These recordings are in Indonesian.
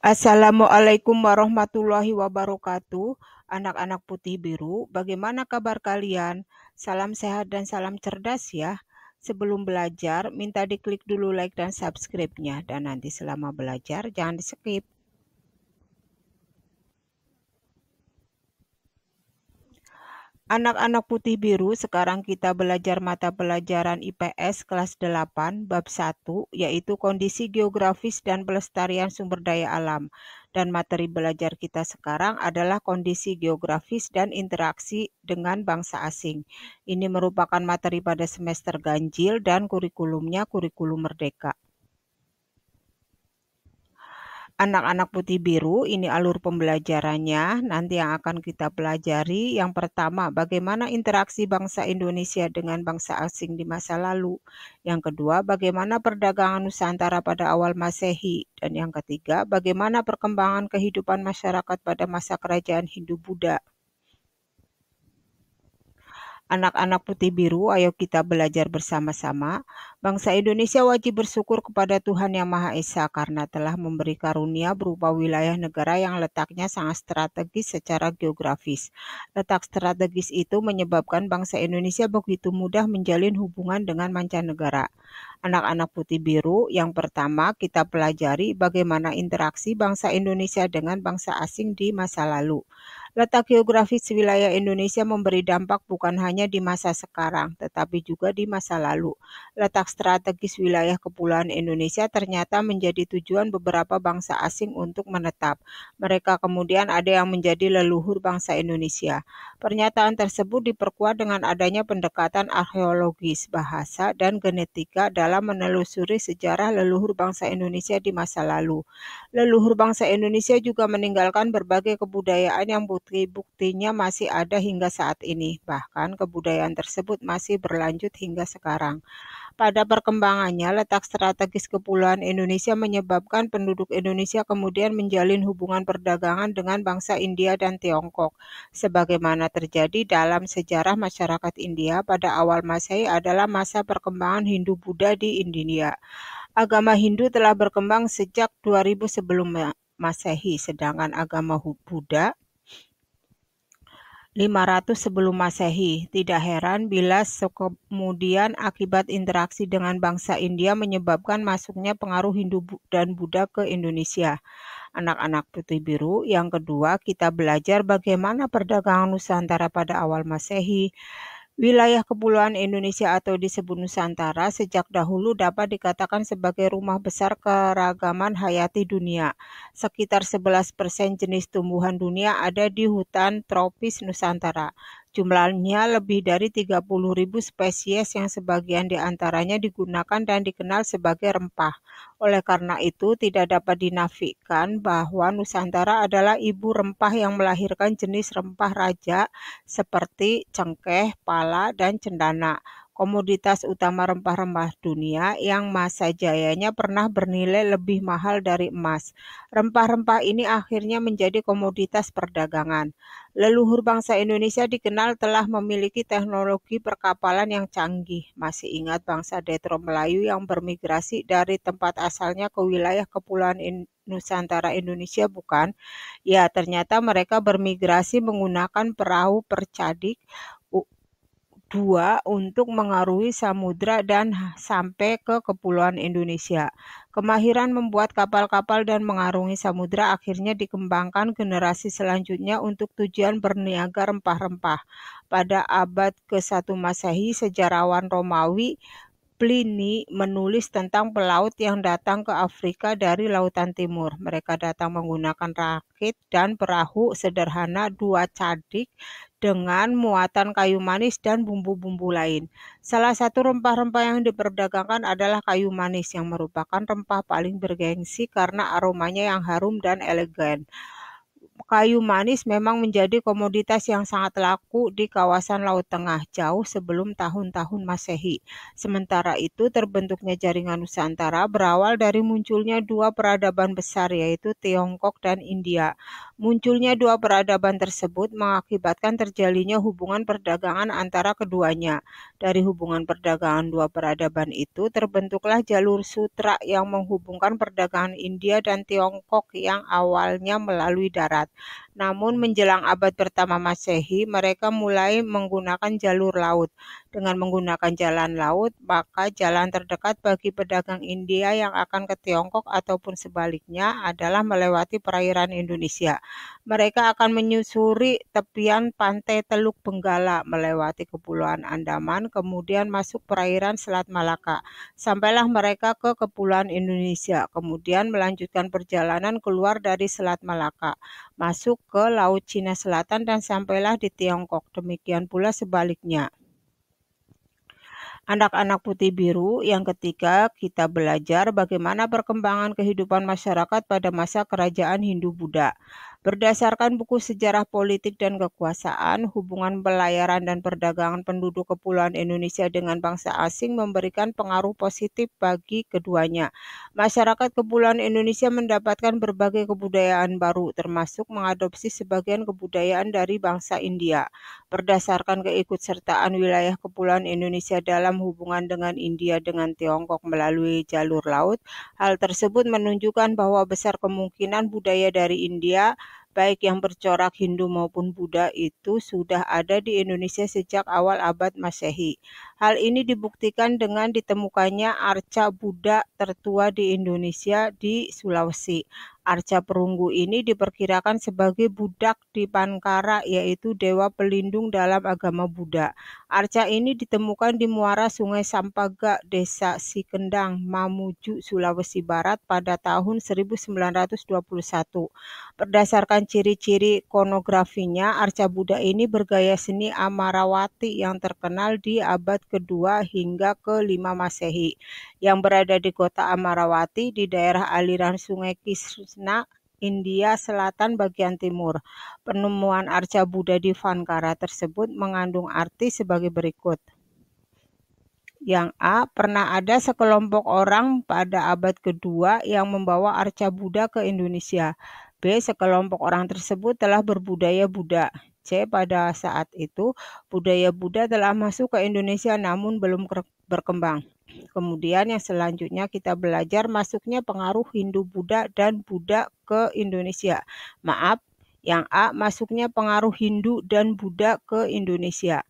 Assalamualaikum warahmatullahi wabarakatuh, anak-anak putih biru. Bagaimana kabar kalian? Salam sehat dan salam cerdas ya. Sebelum belajar, minta diklik dulu like dan subscribe-nya. Dan nanti selama belajar, jangan di-skip. Anak-anak putih biru, sekarang kita belajar mata pelajaran IPS kelas 8 bab 1 yaitu kondisi geografis dan pelestarian sumber daya alam. Dan materi belajar kita sekarang adalah kondisi geografis dan interaksi dengan bangsa asing. Ini merupakan materi pada semester ganjil dan kurikulumnya kurikulum merdeka anak-anak putih biru, ini alur pembelajarannya. Nanti yang akan kita pelajari yang pertama, bagaimana interaksi bangsa Indonesia dengan bangsa asing di masa lalu. Yang kedua, bagaimana perdagangan Nusantara pada awal Masehi. Dan yang ketiga, bagaimana perkembangan kehidupan masyarakat pada masa kerajaan Hindu-Buddha. Anak-anak putih biru, ayo kita belajar bersama-sama. Bangsa Indonesia wajib bersyukur kepada Tuhan Yang Maha Esa karena telah memberi karunia berupa wilayah negara yang letaknya sangat strategis secara geografis. Letak strategis itu menyebabkan bangsa Indonesia begitu mudah menjalin hubungan dengan mancanegara anak-anak putih biru. Yang pertama, kita pelajari bagaimana interaksi bangsa Indonesia dengan bangsa asing di masa lalu. Letak geografis wilayah Indonesia memberi dampak bukan hanya di masa sekarang, tetapi juga di masa lalu. Letak strategis wilayah kepulauan Indonesia ternyata menjadi tujuan beberapa bangsa asing untuk menetap. Mereka kemudian ada yang menjadi leluhur bangsa Indonesia. Pernyataan tersebut diperkuat dengan adanya pendekatan arkeologis bahasa dan genetika dalam menelusuri sejarah leluhur bangsa Indonesia di masa lalu. Leluhur bangsa Indonesia juga meninggalkan berbagai kebudayaan yang bukti-buktinya masih ada hingga saat ini. Bahkan kebudayaan tersebut masih berlanjut hingga sekarang. Pada perkembangannya, letak strategis kepulauan Indonesia menyebabkan penduduk Indonesia kemudian menjalin hubungan perdagangan dengan bangsa India dan Tiongkok, sebagaimana terjadi dalam sejarah masyarakat India pada awal Masehi adalah masa perkembangan Hindu-Buddha di India. Agama Hindu telah berkembang sejak 2000 sebelum Masehi, sedangkan agama Buddha 500 sebelum Masehi. Tidak heran bila kemudian akibat interaksi dengan bangsa India menyebabkan masuknya pengaruh Hindu dan Buddha ke Indonesia. Anak-anak putih biru, yang kedua kita belajar bagaimana perdagangan Nusantara pada awal Masehi, Wilayah Kepulauan Indonesia atau disebut Nusantara sejak dahulu dapat dikatakan sebagai rumah besar keragaman hayati dunia. Sekitar 11% jenis tumbuhan dunia ada di hutan tropis Nusantara. Jumlahnya lebih dari 30.000 spesies yang sebagian diantaranya digunakan dan dikenal sebagai rempah. Oleh karena itu, tidak dapat dinafikan bahwa Nusantara adalah ibu rempah yang melahirkan jenis rempah raja seperti cengkeh, pala, dan cendana komoditas utama rempah-rempah dunia yang masa jayanya pernah bernilai lebih mahal dari emas. Rempah-rempah ini akhirnya menjadi komoditas perdagangan. Leluhur bangsa Indonesia dikenal telah memiliki teknologi perkapalan yang canggih. Masih ingat bangsa Detro Melayu yang bermigrasi dari tempat asalnya ke wilayah kepulauan In Nusantara Indonesia bukan? Ya, ternyata mereka bermigrasi menggunakan perahu percadik dua untuk mengarungi samudra dan sampai ke kepulauan Indonesia. Kemahiran membuat kapal-kapal dan mengarungi samudra akhirnya dikembangkan generasi selanjutnya untuk tujuan berniaga rempah-rempah. Pada abad ke-1 Masehi, sejarawan Romawi Pliny menulis tentang pelaut yang datang ke Afrika dari Lautan Timur. Mereka datang menggunakan rakit dan perahu sederhana dua cadik dengan muatan kayu manis dan bumbu-bumbu lain. Salah satu rempah-rempah yang diperdagangkan adalah kayu manis yang merupakan rempah paling bergengsi karena aromanya yang harum dan elegan. Kayu manis memang menjadi komoditas yang sangat laku di kawasan Laut Tengah jauh sebelum tahun-tahun Masehi. Sementara itu, terbentuknya jaringan Nusantara berawal dari munculnya dua peradaban besar yaitu Tiongkok dan India. Munculnya dua peradaban tersebut mengakibatkan terjalinnya hubungan perdagangan antara keduanya. Dari hubungan perdagangan dua peradaban itu terbentuklah jalur sutra yang menghubungkan perdagangan India dan Tiongkok yang awalnya melalui darat. Namun menjelang abad pertama Masehi, mereka mulai menggunakan jalur laut. Dengan menggunakan jalan laut, maka jalan terdekat bagi pedagang India yang akan ke Tiongkok ataupun sebaliknya adalah melewati perairan Indonesia. Mereka akan menyusuri tepian pantai Teluk Benggala melewati kepulauan Andaman, kemudian masuk perairan Selat Malaka. Sampailah mereka ke kepulauan Indonesia, kemudian melanjutkan perjalanan keluar dari Selat Malaka masuk ke Laut Cina Selatan dan sampailah di Tiongkok. Demikian pula sebaliknya. Anak-anak putih biru yang ketiga kita belajar bagaimana perkembangan kehidupan masyarakat pada masa kerajaan Hindu-Buddha. Berdasarkan buku Sejarah Politik dan Kekuasaan, hubungan pelayaran dan perdagangan penduduk Kepulauan Indonesia dengan bangsa asing memberikan pengaruh positif bagi keduanya. Masyarakat Kepulauan Indonesia mendapatkan berbagai kebudayaan baru, termasuk mengadopsi sebagian kebudayaan dari bangsa India. Berdasarkan keikutsertaan wilayah Kepulauan Indonesia dalam hubungan dengan India dengan Tiongkok melalui jalur laut, hal tersebut menunjukkan bahwa besar kemungkinan budaya dari India baik yang bercorak Hindu maupun Buddha itu sudah ada di Indonesia sejak awal abad Masehi. Hal ini dibuktikan dengan ditemukannya arca Buddha tertua di Indonesia di Sulawesi. Arca perunggu ini diperkirakan sebagai budak di Pankara yaitu dewa pelindung dalam agama Buddha. Arca ini ditemukan di muara Sungai Sampaga, Desa Sikendang, Mamuju, Sulawesi Barat pada tahun 1921. Berdasarkan ciri-ciri konografinya, arca Buddha ini bergaya seni Amarawati yang terkenal di abad kedua hingga ke-5 Masehi, yang berada di kota Amarawati di daerah aliran sungai kisna India Selatan bagian timur. Penemuan arca Buddha di Vankara tersebut mengandung arti sebagai berikut. Yang A, pernah ada sekelompok orang pada abad kedua yang membawa arca Buddha ke Indonesia. B. Sekelompok orang tersebut telah berbudaya Buddha. C. Pada saat itu, budaya Buddha telah masuk ke Indonesia namun belum berkembang. Kemudian yang selanjutnya kita belajar masuknya pengaruh Hindu-Buddha dan Buddha ke Indonesia. Maaf, yang A masuknya pengaruh Hindu dan Buddha ke Indonesia.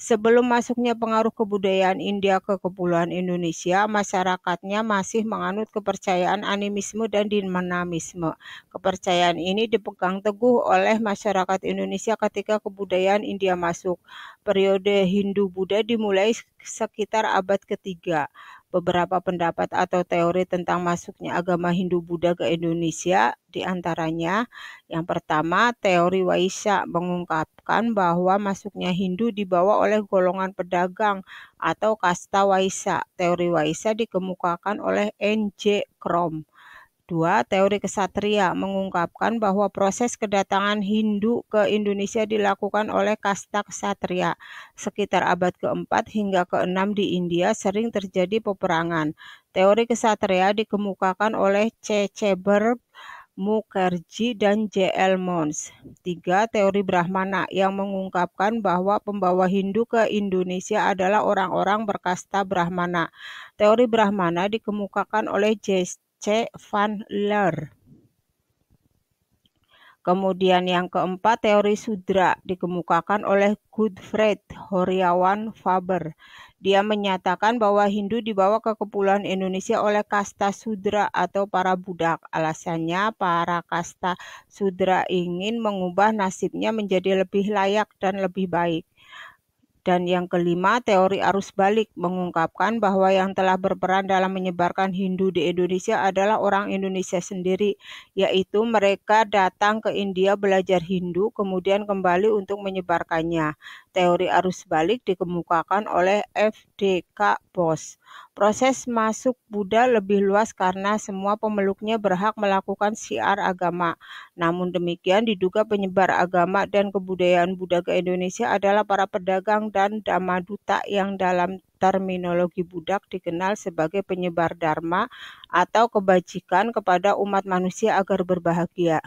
Sebelum masuknya pengaruh kebudayaan India ke Kepulauan Indonesia, masyarakatnya masih menganut kepercayaan animisme dan dinamisme. Kepercayaan ini dipegang teguh oleh masyarakat Indonesia ketika kebudayaan India masuk. Periode Hindu-Buddha dimulai sekitar abad ketiga beberapa pendapat atau teori tentang masuknya agama Hindu-Buddha ke Indonesia, di antaranya yang pertama teori Waisya mengungkapkan bahwa masuknya Hindu dibawa oleh golongan pedagang atau kasta Waisya. Teori Waisya dikemukakan oleh N.J. Krom. Dua, teori kesatria mengungkapkan bahwa proses kedatangan Hindu ke Indonesia dilakukan oleh kasta kesatria. Sekitar abad keempat hingga ke keenam di India sering terjadi peperangan. Teori kesatria dikemukakan oleh C. Berb, Mukherjee dan J.L. Mons. Tiga, teori Brahmana yang mengungkapkan bahwa pembawa Hindu ke Indonesia adalah orang-orang berkasta Brahmana. Teori Brahmana dikemukakan oleh J. C. Van Leer. Kemudian yang keempat, teori sudra dikemukakan oleh Goodfred Horiawan Faber. Dia menyatakan bahwa Hindu dibawa ke kepulauan Indonesia oleh kasta sudra atau para budak. Alasannya, para kasta sudra ingin mengubah nasibnya menjadi lebih layak dan lebih baik. Dan yang kelima, teori arus balik mengungkapkan bahwa yang telah berperan dalam menyebarkan Hindu di Indonesia adalah orang Indonesia sendiri, yaitu mereka datang ke India belajar Hindu, kemudian kembali untuk menyebarkannya. Teori arus balik dikemukakan oleh FDK Bos. Proses masuk Buddha lebih luas karena semua pemeluknya berhak melakukan siar agama. Namun demikian diduga penyebar agama dan kebudayaan Buddha ke Indonesia adalah para pedagang dan damaduta yang dalam terminologi budak dikenal sebagai penyebar dharma atau kebajikan kepada umat manusia agar berbahagia.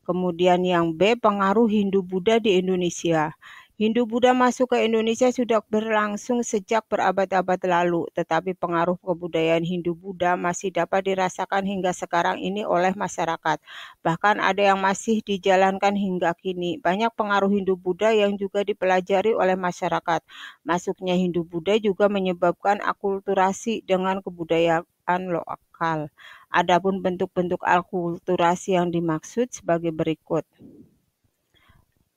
Kemudian yang B, pengaruh Hindu Buddha di Indonesia. Hindu-Buddha masuk ke Indonesia sudah berlangsung sejak berabad-abad lalu, tetapi pengaruh kebudayaan Hindu-Buddha masih dapat dirasakan hingga sekarang ini oleh masyarakat. Bahkan ada yang masih dijalankan hingga kini. Banyak pengaruh Hindu-Buddha yang juga dipelajari oleh masyarakat. Masuknya Hindu-Buddha juga menyebabkan akulturasi dengan kebudayaan lokal. Adapun bentuk-bentuk akulturasi yang dimaksud sebagai berikut.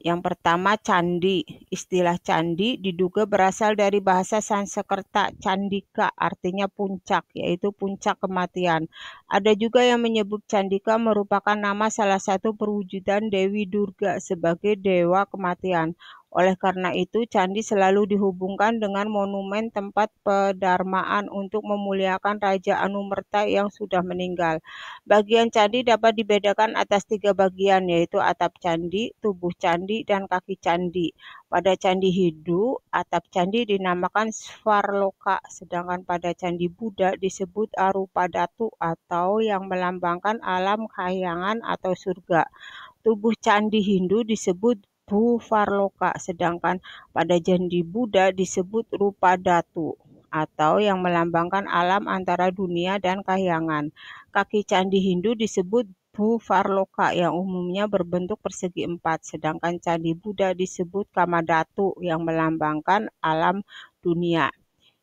Yang pertama candi. Istilah candi diduga berasal dari bahasa Sansekerta candika artinya puncak yaitu puncak kematian. Ada juga yang menyebut candika merupakan nama salah satu perwujudan Dewi Durga sebagai dewa kematian. Oleh karena itu, candi selalu dihubungkan dengan monumen tempat pedarmaan untuk memuliakan Raja Anumerta yang sudah meninggal. Bagian candi dapat dibedakan atas tiga bagian, yaitu atap candi, tubuh candi, dan kaki candi. Pada candi Hindu, atap candi dinamakan Svarloka, sedangkan pada candi Buddha disebut Arupadatu atau yang melambangkan alam khayangan atau surga. Tubuh candi Hindu disebut Bhuvarloka, sedangkan pada Candi Buddha disebut rupa datu atau yang melambangkan alam antara dunia dan kahyangan. Kaki candi Hindu disebut Bhuvarloka yang umumnya berbentuk persegi empat, sedangkan candi Buddha disebut Kamadatu yang melambangkan alam dunia.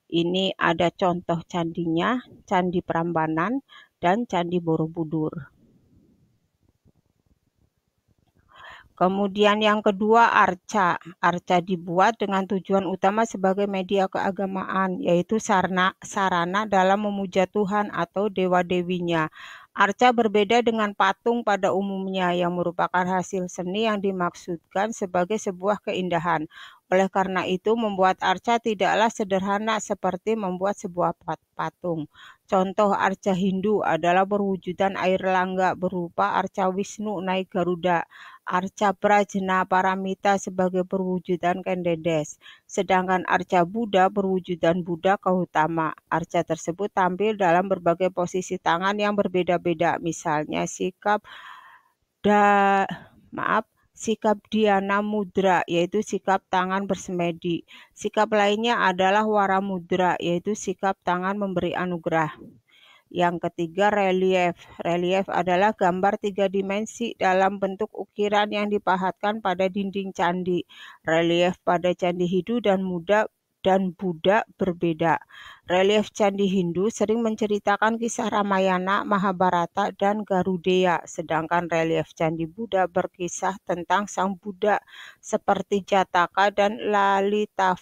Ini ada contoh candinya, Candi Prambanan dan Candi Borobudur. Kemudian yang kedua arca. Arca dibuat dengan tujuan utama sebagai media keagamaan yaitu sarana sarana dalam memuja Tuhan atau dewa-dewinya. Arca berbeda dengan patung pada umumnya yang merupakan hasil seni yang dimaksudkan sebagai sebuah keindahan. Oleh karena itu, membuat arca tidaklah sederhana seperti membuat sebuah patung. Contoh arca Hindu adalah berwujudan air langga berupa arca Wisnu naik Garuda. Arca Prajna Paramita sebagai perwujudan Kendedes, sedangkan Arca Buddha perwujudan Buddha kautama. Arca tersebut tampil dalam berbagai posisi tangan yang berbeda-beda, misalnya sikap da maaf sikap Diana mudra yaitu sikap tangan bersemedi. Sikap lainnya adalah wara mudra yaitu sikap tangan memberi anugerah. Yang ketiga, relief. Relief adalah gambar tiga dimensi dalam bentuk ukiran yang dipahatkan pada dinding candi. Relief pada candi Hindu dan Buddha dan Buddha berbeda. Relief candi Hindu sering menceritakan kisah Ramayana, Mahabharata, dan Garudeya, sedangkan relief candi Buddha berkisah tentang sang Buddha seperti Jataka dan Lalita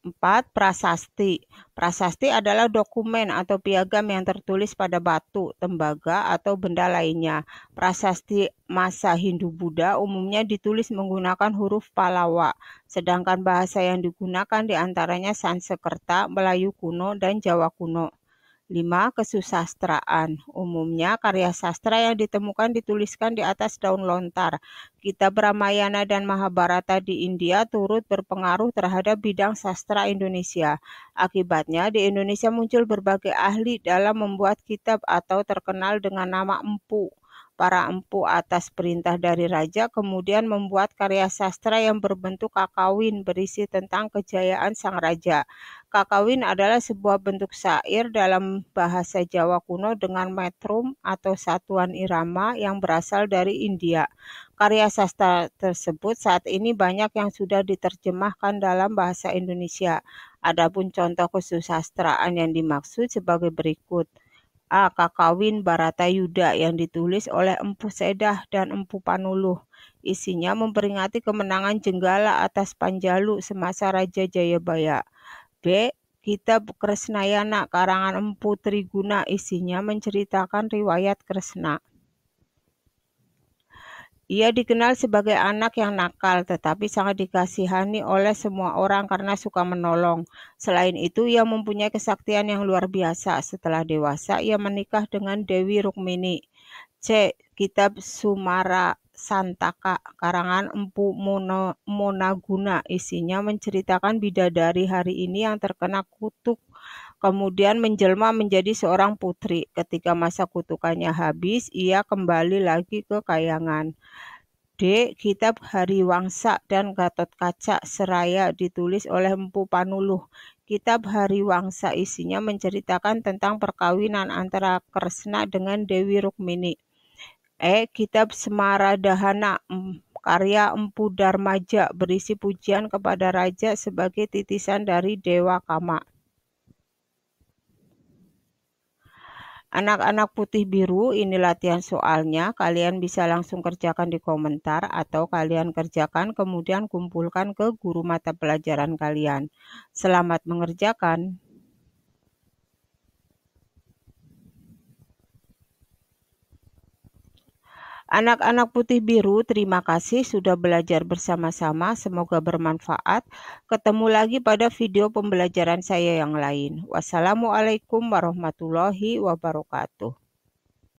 4. Prasasti. Prasasti adalah dokumen atau piagam yang tertulis pada batu, tembaga, atau benda lainnya. Prasasti masa Hindu-Buddha umumnya ditulis menggunakan huruf Palawa, sedangkan bahasa yang digunakan diantaranya Sansekerta, Melayu kuno, dan Jawa kuno. 5. Kesusastraan. Umumnya karya sastra yang ditemukan dituliskan di atas daun lontar. Kitab Ramayana dan Mahabharata di India turut berpengaruh terhadap bidang sastra Indonesia. Akibatnya di Indonesia muncul berbagai ahli dalam membuat kitab atau terkenal dengan nama empu para empu atas perintah dari raja kemudian membuat karya sastra yang berbentuk kakawin berisi tentang kejayaan sang raja. Kakawin adalah sebuah bentuk syair dalam bahasa Jawa kuno dengan metrum atau satuan irama yang berasal dari India. Karya sastra tersebut saat ini banyak yang sudah diterjemahkan dalam bahasa Indonesia. Adapun contoh khusus sastraan yang dimaksud sebagai berikut. A. Kakawin Barata Yuda yang ditulis oleh Empu Sedah dan Empu Panuluh. Isinya memperingati kemenangan Jenggala atas Panjalu semasa Raja Jayabaya. B. Kitab Kresnayana karangan Empu Triguna isinya menceritakan riwayat Kresna. Ia dikenal sebagai anak yang nakal, tetapi sangat dikasihani oleh semua orang karena suka menolong. Selain itu, ia mempunyai kesaktian yang luar biasa. Setelah dewasa, ia menikah dengan Dewi Rukmini. C. Kitab Sumara Santaka karangan Empu Mono, Monaguna isinya menceritakan bidadari hari ini yang terkena kutuk kemudian menjelma menjadi seorang putri ketika masa kutukannya habis ia kembali lagi ke kayangan D. Kitab Hari Wangsa dan Gatot Kaca Seraya ditulis oleh Empu Panuluh. Kitab Hari Wangsa isinya menceritakan tentang perkawinan antara Kresna dengan Dewi Rukmini. E. Kitab Semara karya Empu Darmaja berisi pujian kepada raja sebagai titisan dari Dewa Kama. Anak-anak putih biru, ini latihan soalnya. Kalian bisa langsung kerjakan di komentar atau kalian kerjakan kemudian kumpulkan ke guru mata pelajaran kalian. Selamat mengerjakan. Anak-anak putih biru, terima kasih sudah belajar bersama-sama. Semoga bermanfaat. Ketemu lagi pada video pembelajaran saya yang lain. Wassalamualaikum warahmatullahi wabarakatuh.